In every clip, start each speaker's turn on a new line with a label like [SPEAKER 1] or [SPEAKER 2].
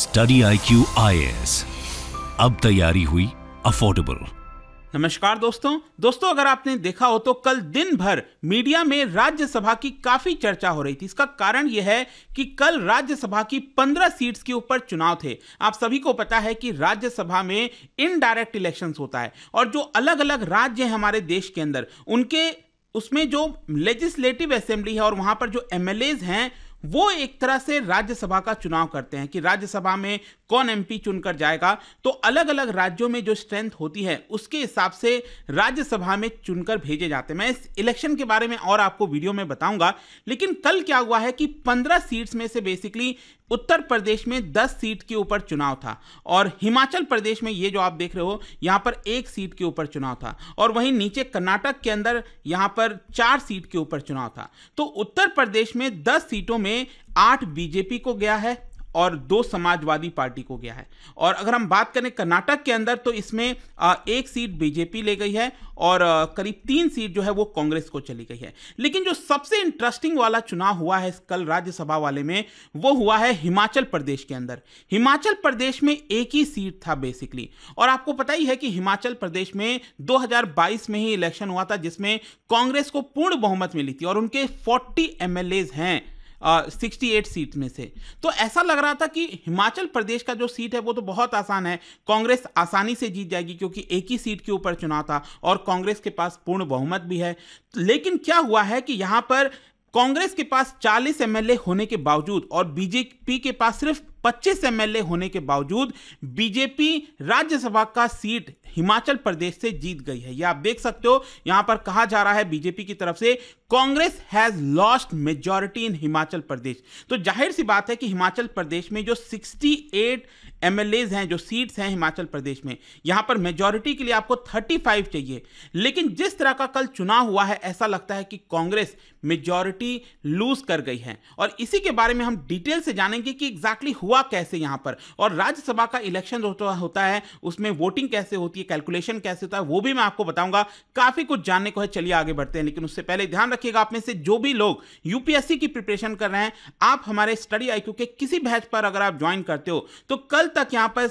[SPEAKER 1] study I Q I अब तैयारी हुई अफोर्डेबल नमस्कार दोस्तों दोस्तों अगर आपने देखा हो तो कल दिन भर मीडिया में राज्यसभा की काफी चर्चा हो रही थी इसका कारण यह है कि कल राज्यसभा की 15 सीट्स के ऊपर चुनाव थे आप सभी को पता है कि राज्यसभा में इनडायरेक्ट इलेक्शंस होता है और जो अलग अलग राज्य हैं हमारे देश के अंदर उनके उसमें जो लेजिस्लेटिव असेंबली है और वहां पर जो एम हैं वो एक तरह से राज्यसभा का चुनाव करते हैं कि राज्यसभा में कौन एमपी चुनकर जाएगा तो अलग अलग राज्यों में जो स्ट्रेंथ होती है उसके हिसाब से राज्यसभा में चुनकर भेजे जाते हैं मैं इस इलेक्शन के बारे में और आपको वीडियो में बताऊंगा लेकिन कल क्या हुआ है कि 15 सीट्स में से बेसिकली उत्तर प्रदेश में 10 सीट के ऊपर चुनाव था और हिमाचल प्रदेश में ये जो आप देख रहे हो यहाँ पर एक सीट के ऊपर चुनाव था और वहीं नीचे कर्नाटक के अंदर यहाँ पर चार सीट के ऊपर चुनाव था तो उत्तर प्रदेश में 10 सीटों में आठ बीजेपी को गया है और दो समाजवादी पार्टी को गया है और अगर हम बात करें कर्नाटक के अंदर तो इसमें एक सीट बीजेपी ले गई है और करीब तीन सीट जो है वो कांग्रेस को चली गई है लेकिन जो सबसे इंटरेस्टिंग वाला चुनाव हुआ है कल राज्यसभा वाले में वो हुआ है हिमाचल प्रदेश के अंदर हिमाचल प्रदेश में एक ही सीट था बेसिकली और आपको पता ही है कि हिमाचल प्रदेश में 2022 में ही इलेक्शन हुआ था जिसमें कांग्रेस को पूर्ण बहुमत मिली थी और उनके 40 एमएलएज हैं सिक्सटी एट सीट में से तो ऐसा लग रहा था कि हिमाचल प्रदेश का जो सीट है वो तो बहुत आसान है कांग्रेस आसानी से जीत जाएगी क्योंकि एक ही सीट के ऊपर चुनाव था और कांग्रेस के पास पूर्ण बहुमत भी है लेकिन क्या हुआ है कि यहाँ पर कांग्रेस के पास 40 एमएलए होने के बावजूद और बीजेपी के पास सिर्फ 25 एमएलए होने के बावजूद बीजेपी राज्यसभा का सीट हिमाचल प्रदेश से जीत गई है यह आप देख सकते हो यहां पर कहा जा रहा है बीजेपी की तरफ से Congress has lost majority in Himachal Pradesh तो जाहिर सी बात है कि हिमाचल प्रदेश में जो 68 एमएलएज हैं जो सीट्स हैं हिमाचल प्रदेश में यहां पर मेजोरिटी के लिए आपको 35 चाहिए लेकिन जिस तरह का कल चुनाव हुआ है ऐसा लगता है कि कांग्रेस मेजोरिटी लूज कर गई है और इसी के बारे में हम डिटेल से जानेंगे कि एग्जैक्टली exactly हुआ हुआ कैसे यहां पर और राज्यसभा का इलेक्शन होता है उसमें वोटिंग कैसे होती है कैलकुलेशन कैसे होता है वो भी मैं आपको बताऊंगा काफ़ी कुछ जानने को है चलिए आगे बढ़ते हैं लेकिन उससे पहले ध्यान रखिएगा आप में से जो भी लोग यूपीएससी की प्रिपरेशन कर रहे हैं आप हमारे स्टडी आईक्यू के किसी बैच पर अगर आप ज्वाइन करते हो तो कल तक यहां पर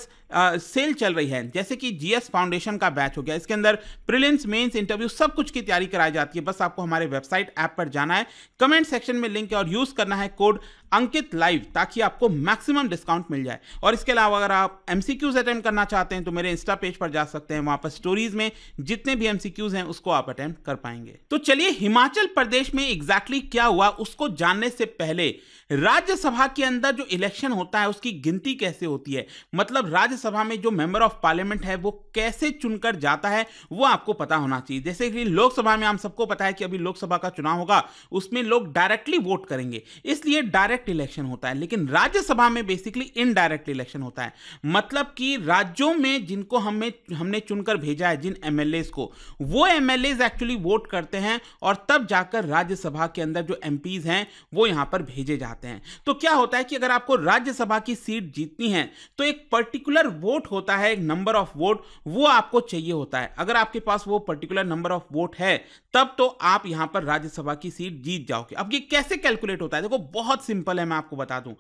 [SPEAKER 1] सेल चल रही है जैसे कि जीएस फाउंडेशन का बैच हो गया इसके अंदर प्रिलियंस मेंस इंटरव्यू सब कुछ की तैयारी कराई जाती है बस आपको हमारे वेबसाइट ऐप पर जाना है कमेंट सेक्शन में लिंक है और यूज़ करना है कोड अंकित लाइव ताकि आपको मैक्सिमम डिस्काउंट मिल जाए और इसके अलावा अगर आप एम अटेम्प्ट करना चाहते हैं तो मेरे इंस्टा पेज पर जा सकते हैं वहां पर स्टोरीज में जितने भी एम हैं उसको आप अटेम्प्ट कर पाएंगे तो चलिए हिमाचल प्रदेश में एग्जैक्टली क्या हुआ उसको जानने से पहले राज्यसभा के अंदर जो इलेक्शन होता है उसकी गिनती कैसे होती है मतलब राज्य विधानसभा में जो मेंबर ऑफ पार्लियामेंट है वो कैसे चुनकर जाता है वो आपको पता होना चाहिए जैसे कि लोकसभा में हम सबको पता है कि अभी लोकसभा का चुनाव होगा उसमें लोग डायरेक्टली वोट करेंगे इसलिए डायरेक्ट इलेक्शन होता है लेकिन राज्यसभा में बेसिकली इनडायरेक्ट इलेक्शन होता है मतलब कि राज्यों में जिनको हमें हमने चुनकर भेजा है जिन एम को वो एम एक्चुअली वोट करते हैं और तब जाकर राज्यसभा के अंदर जो एम हैं वो यहां पर भेजे जाते हैं तो क्या होता है कि अगर आपको राज्यसभा की सीट जीतनी है तो एक पर्टिकुलर वोट होता है एक नंबर ऑफ वोट वो आपको चाहिए होता है अगर आपके पास वो पर्टिकुलर नंबर ऑफ वोट है तब तो आप यहां पर राज्यसभा की सीट जीत जाओगे अब ये कैसे कैलकुलेट होता है देखो बहुत सिंपल है मैं आपको बता दूं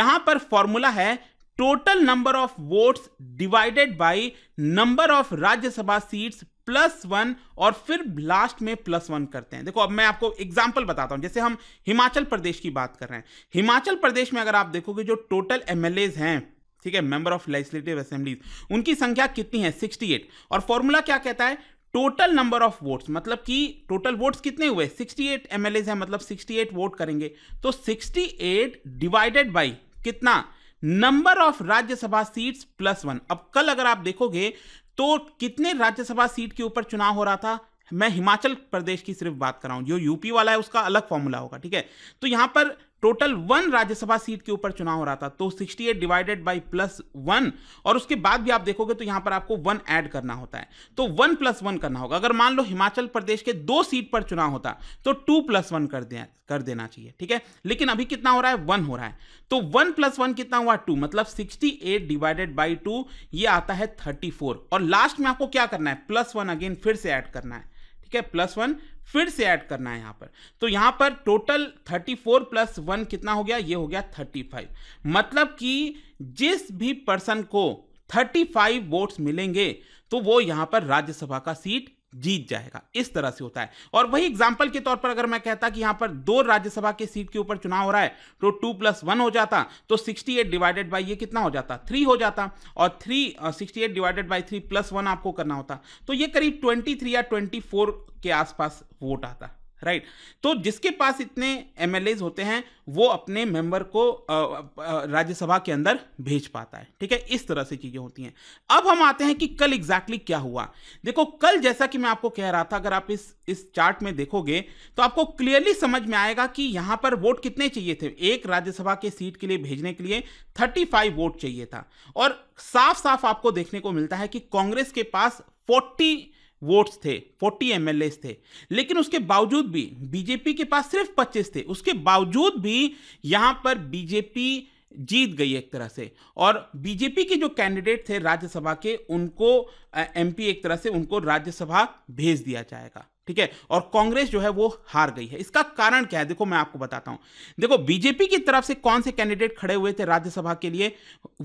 [SPEAKER 1] यहां पर फॉर्मूला है total number of votes divided by number of Rajya Sabha seats plus one और फिर लास्ट में प्लस वन करते हैं देखो अब मैं आपको एग्जाम्पल बताता हूं जैसे हम हिमाचल प्रदेश की बात कर रहे हैं हिमाचल प्रदेश में अगर आप देखोगे जो टोटल एमएलए हैं ठीक है मेंबर ऑफ लेजिस्लेटिव असेंबलीज उनकी संख्या कितनी है 68 और फॉर्मूला क्या कहता है टोटल नंबर ऑफ वोट्स मतलब कि टोटल वोट्स कितने हुए 68 एट एम है मतलब 68 वोट करेंगे तो 68 डिवाइडेड बाई कितना number of Rajya Sabha seats plus one अब कल अगर आप देखोगे तो कितने राज्यसभा सीट के ऊपर चुनाव हो रहा था मैं हिमाचल प्रदेश की सिर्फ बात कर रहा हूं जो यूपी वाला है उसका अलग फॉर्मूला होगा ठीक है तो यहां पर टोटल वन राज्यसभा सीट के ऊपर चुनाव हो रहा था तो 68 डिवाइडेड बाई प्लस वन और उसके बाद भी आप देखोगे तो यहां पर आपको वन ऐड करना होता है तो वन प्लस वन करना होगा अगर मान लो हिमाचल प्रदेश के दो सीट पर चुनाव होता तो टू प्लस वन कर दे कर देना चाहिए ठीक है लेकिन अभी कितना हो रहा है वन हो रहा है तो वन प्लस वन कितना हुआ टू मतलब sixty eight divided by two ये आता है थर्टी फोर और लास्ट में आपको क्या करना है प्लस वन अगेन फिर से ऐड करना है ठीक है प्लस वन फिर से ऐड करना है यहां पर तो यहां पर टोटल 34 प्लस वन कितना हो गया ये हो गया 35 मतलब कि जिस भी पर्सन को 35 वोट्स मिलेंगे तो वो यहां पर राज्यसभा का सीट जीत जाएगा इस तरह से होता है और वही एग्जाम्पल के तौर पर अगर मैं कहता कि यहाँ पर दो राज्यसभा के सीट के ऊपर चुनाव हो रहा है तो टू प्लस वन हो जाता तो सिक्सटी एट डिवाइडेड बाई ये कितना हो जाता थ्री हो जाता और three sixty eight divided by three plus one आपको करना होता तो ये करीब ट्वेंटी थ्री या ट्वेंटी फोर के आसपास वोट आता राइट तो जिसके पास इतने एम होते हैं वो अपने मेंबर को राज्यसभा के अंदर भेज पाता है ठीक है इस तरह से चीज़ें होती हैं अब हम आते हैं कि कल एग्जैक्टली exactly क्या हुआ देखो कल जैसा कि मैं आपको कह रहा था अगर आप इस इस चार्ट में देखोगे तो आपको क्लियरली समझ में आएगा कि यहां पर वोट कितने चाहिए थे एक राज्यसभा के सीट के लिए भेजने के लिए थर्टी वोट चाहिए था और साफ साफ आपको देखने को मिलता है कि कांग्रेस के पास फोर्टी वोट्स थे 40 एम थे लेकिन उसके बावजूद भी बीजेपी के पास सिर्फ 25 थे उसके बावजूद भी यहां पर बीजेपी जीत गई एक तरह से और बीजेपी के जो कैंडिडेट थे राज्यसभा के उनको एमपी एक तरह से उनको राज्यसभा भेज दिया जाएगा ठीक है और कांग्रेस जो है वो हार गई है इसका कारण क्या है देखो मैं आपको बताता हूं देखो बीजेपी की तरफ से कौन से कैंडिडेट खड़े हुए थे राज्यसभा के लिए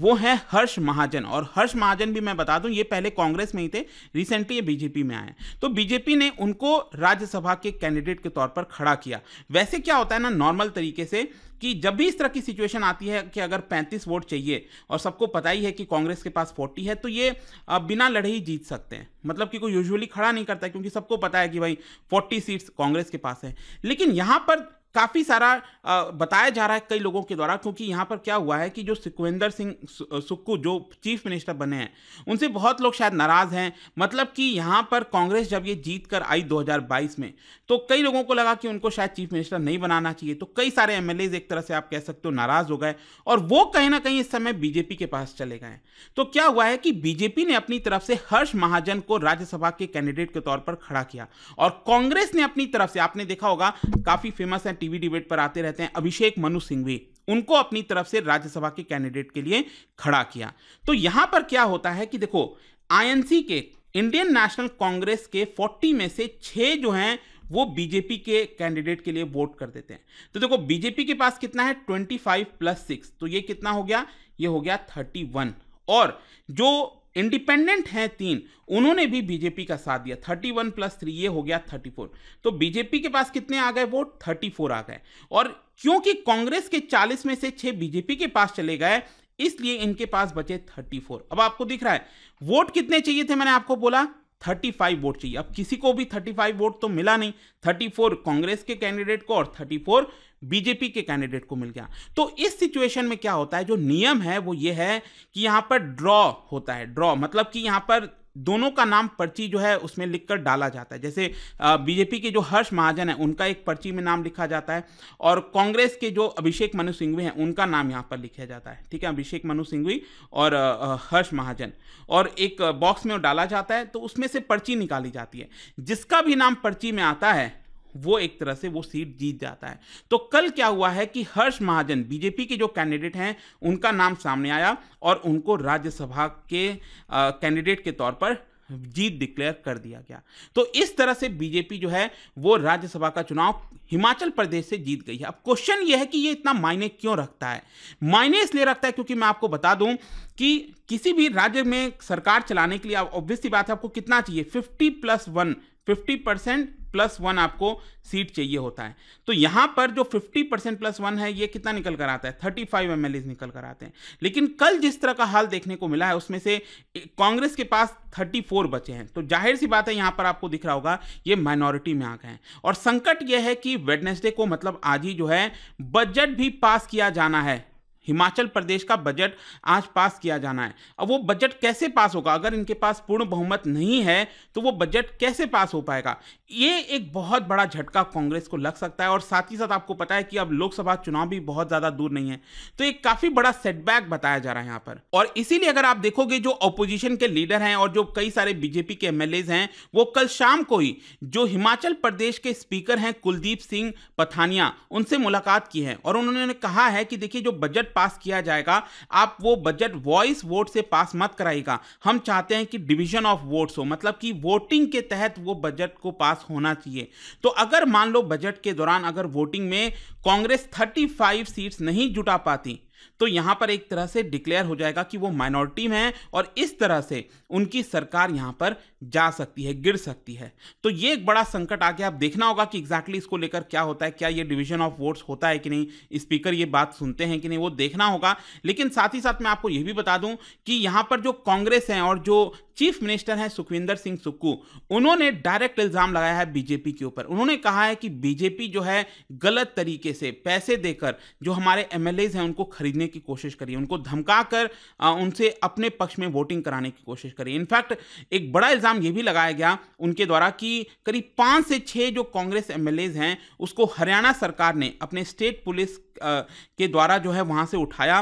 [SPEAKER 1] वो है हर्ष महाजन और हर्ष महाजन भी मैं बता दूं ये पहले कांग्रेस में ही थे रिसेंटली ये बीजेपी में आए तो बीजेपी ने उनको राज्यसभा के कैंडिडेट के तौर पर खड़ा किया वैसे क्या होता है ना नॉर्मल तरीके से कि जब भी इस तरह की सिचुएशन आती है कि अगर 35 वोट चाहिए और सबको पता ही है कि कांग्रेस के पास 40 है तो ये बिना लड़े ही जीत सकते हैं मतलब कि कोई यूजुअली खड़ा नहीं करता क्योंकि सबको पता है कि भाई 40 सीट्स कांग्रेस के पास है लेकिन यहाँ पर काफ़ी सारा बताया जा रहा है कई लोगों के द्वारा क्योंकि यहाँ पर क्या हुआ है कि जो सुखविंदर सिंह सुक्कू जो चीफ मिनिस्टर बने हैं उनसे बहुत लोग शायद नाराज़ हैं मतलब कि यहाँ पर कांग्रेस जब ये जीत कर आई 2022 में तो कई लोगों को लगा कि उनको शायद चीफ मिनिस्टर नहीं बनाना चाहिए तो कई सारे एम एक तरह से आप कह सकते हो नाराज़ हो गए और वो कहीं ना कहीं इस समय बीजेपी के पास चले गए तो क्या हुआ है कि बीजेपी ने अपनी तरफ से हर्ष महाजन को राज्यसभा के कैंडिडेट के तौर पर खड़ा किया और कांग्रेस ने अपनी तरफ से आपने देखा होगा काफ़ी फेमस है टीवी डिबेट पर आते रहते हैं अभिषेक मनु सिंघवी उनको अपनी तरफ से राज्यसभा के कैंडिडेट के लिए खड़ा किया तो यहां पर क्या होता है कि देखो आईएनसी के इंडियन नेशनल कांग्रेस के 40 में से छह जो हैं वो बीजेपी के कैंडिडेट के लिए वोट कर देते हैं तो देखो बीजेपी के पास कितना है 25 प्लस सिक्स तो ये कितना हो गया ये हो गया 31 और जो इंडिपेंडेंट हैं तीन उन्होंने भी बीजेपी का साथ दिया थर्टी वन प्लस थ्री ये हो गया थर्टी फोर तो बीजेपी के पास कितने आ गए वोट थर्टी फोर आ गए और क्योंकि कांग्रेस के चालीस में से छह बीजेपी के पास चले गए इसलिए इनके पास बचे थर्टी फोर अब आपको दिख रहा है वोट कितने चाहिए थे मैंने आपको बोला 35 वोट चाहिए अब किसी को भी 35 वोट तो मिला नहीं 34 कांग्रेस के कैंडिडेट को और 34 बीजेपी के कैंडिडेट को मिल गया तो इस सिचुएशन में क्या होता है जो नियम है वो ये है कि यहाँ पर ड्रॉ होता है ड्रॉ मतलब कि यहाँ पर दोनों का नाम पर्ची जो है उसमें लिखकर डाला जाता है जैसे बीजेपी के जो हर्ष महाजन है उनका एक पर्ची में नाम लिखा जाता है और कांग्रेस के जो अभिषेक मनु सिंघवी हैं उनका नाम यहाँ पर लिखा जाता है ठीक है अभिषेक मनु सिंघवी और हर्ष महाजन और एक बॉक्स में डाला जाता है तो उसमें से पर्ची निकाली जाती है जिसका भी नाम पर्ची में आता है वो एक तरह से वो सीट जीत जाता है तो कल क्या हुआ है कि हर्ष महाजन बीजेपी के जो कैंडिडेट हैं उनका नाम सामने आया और उनको राज्यसभा के कैंडिडेट के तौर पर जीत डिक्लेयर कर दिया गया तो इस तरह से बीजेपी जो है वो राज्यसभा का चुनाव हिमाचल प्रदेश से जीत गई है अब क्वेश्चन ये है कि ये इतना मायने क्यों रखता है मायने इसलिए रखता है क्योंकि मैं आपको बता दूं कि किसी भी राज्य में सरकार चलाने के लिए ऑब्वियसली बात है आपको कितना चाहिए fifty plus one fifty percent plus one आपको सीट चाहिए होता है तो यहां पर जो फिफ्टी परसेंट प्लस वन है ये कितना निकल कर आता है थर्टी फाइव एम निकल कर आते हैं लेकिन कल जिस तरह का हाल देखने को मिला है उसमें से कांग्रेस के पास थर्टी फोर बचे हैं तो जाहिर सी बात है यहां पर आपको दिख रहा होगा ये माइनॉरिटी में आ गए हैं और संकट यह है कि वेडनेसडे को मतलब आज ही जो है बजट भी पास किया जाना है हिमाचल प्रदेश का बजट आज पास किया जाना है अब वो बजट कैसे पास होगा अगर इनके पास पूर्ण बहुमत नहीं है तो वो बजट कैसे पास हो पाएगा ये एक बहुत बड़ा झटका कांग्रेस को लग सकता है और साथ ही साथ आपको पता है कि अब लोकसभा चुनाव भी बहुत ज़्यादा दूर नहीं है तो एक काफ़ी बड़ा सेटबैक बताया जा रहा है यहाँ पर और इसीलिए अगर आप देखोगे जो अपोजिशन के लीडर हैं और जो कई सारे बीजेपी के एमएलए हैं वो कल शाम को ही जो हिमाचल प्रदेश के स्पीकर हैं कुलदीप सिंह पथानिया उनसे मुलाकात की है और उन्होंने कहा है कि देखिए जो बजट पास किया जाएगा आप वो बजट वॉइस वोट से पास मत कराइएगा हम चाहते हैं कि डिवीजन ऑफ वोट्स हो मतलब कि वोटिंग के तहत वो बजट को पास होना चाहिए तो अगर मान लो बजट के दौरान अगर वोटिंग में कांग्रेस 35 सीट्स नहीं जुटा पाती तो यहां पर एक तरह से डिक्लेयर हो जाएगा कि वो माइनॉरिटी में है और इस तरह से उनकी सरकार यहां पर जा सकती है गिर सकती है तो ये एक बड़ा संकट आ गया आप देखना होगा कि एग्जैक्टली इसको लेकर क्या होता है क्या ये डिवीजन ऑफ वोट्स होता है कि नहीं स्पीकर ये बात सुनते हैं कि नहीं वो देखना होगा लेकिन साथ ही साथ मैं आपको यह भी बता दूं कि यहां पर जो कांग्रेस है और जो चीफ मिनिस्टर हैं सुखविंदर सिंह सुक्कू उन्होंने डायरेक्ट इल्ज़ाम लगाया है बीजेपी के ऊपर उन्होंने कहा है कि बीजेपी जो है गलत तरीके से पैसे देकर जो हमारे एम हैं उनको खरीदने की कोशिश करी उनको धमका कर उनसे अपने पक्ष में वोटिंग कराने की कोशिश करी इनफैक्ट एक बड़ा इल्ज़ाम यह भी लगाया गया उनके द्वारा कि करीब पाँच से छः जो कांग्रेस एम हैं उसको हरियाणा सरकार ने अपने स्टेट पुलिस के द्वारा जो है वहाँ से उठाया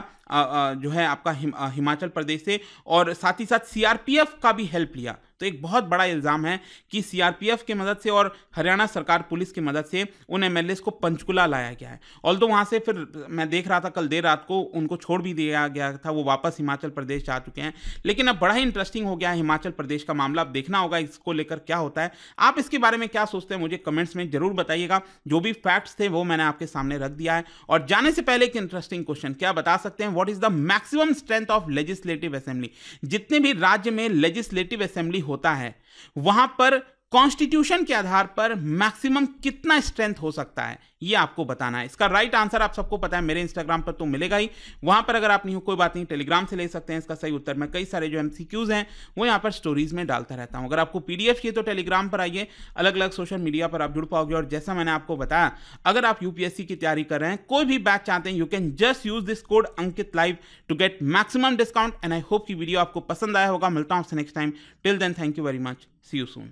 [SPEAKER 1] जो है आपका हिमाचल प्रदेश से और साथ ही साथ सीआरपीएफ का भी हेल्प लिया तो एक बहुत बड़ा इल्ज़ाम है कि सीआरपीएफ की मदद से और हरियाणा सरकार पुलिस की मदद से उन एम को पंचकुला लाया गया है ऑल तो वहाँ से फिर मैं देख रहा था कल देर रात को उनको छोड़ भी दिया गया था वो वापस हिमाचल प्रदेश जा चुके हैं लेकिन अब बड़ा ही इंटरेस्टिंग हो गया है हिमाचल प्रदेश का मामला अब देखना होगा इसको लेकर क्या होता है आप इसके बारे में क्या सोचते हैं मुझे कमेंट्स में जरूर बताइएगा जो भी फैक्ट्स थे वो मैंने आपके सामने रख दिया है और जाने से पहले एक इंटरेस्टिंग क्वेश्चन क्या बता सकते हैं what is the maximum strength of legislative assembly जितने भी राज्य में लेजिस्लेटिव असेंबली हो होता है वहां पर कॉन्स्टिट्यूशन के आधार पर मैक्सिमम कितना स्ट्रेंथ हो सकता है ये आपको बताना है इसका राइट आंसर आप सबको पता है मेरे इंस्टाग्राम पर तो मिलेगा ही वहां पर अगर आप नहीं हो कोई बात नहीं टेलीग्राम से ले सकते हैं इसका सही उत्तर मैं कई सारे जो एम हैं वो यहाँ पर स्टोरीज में डालता रहता हूँ अगर आपको पी चाहिए तो टेलीग्राम पर आइए अलग अलग सोशल मीडिया पर आप जुड़ पाओगे और जैसा मैंने आपको बताया अगर आप यूपीएससी की तैयारी कर रहे हैं कोई भी बैच चाहते हैं you can just use this code Ankit live to get maximum discount and I hope की वीडियो आपको पसंद आया होगा मिलता हूँ next time till then thank you very much see you soon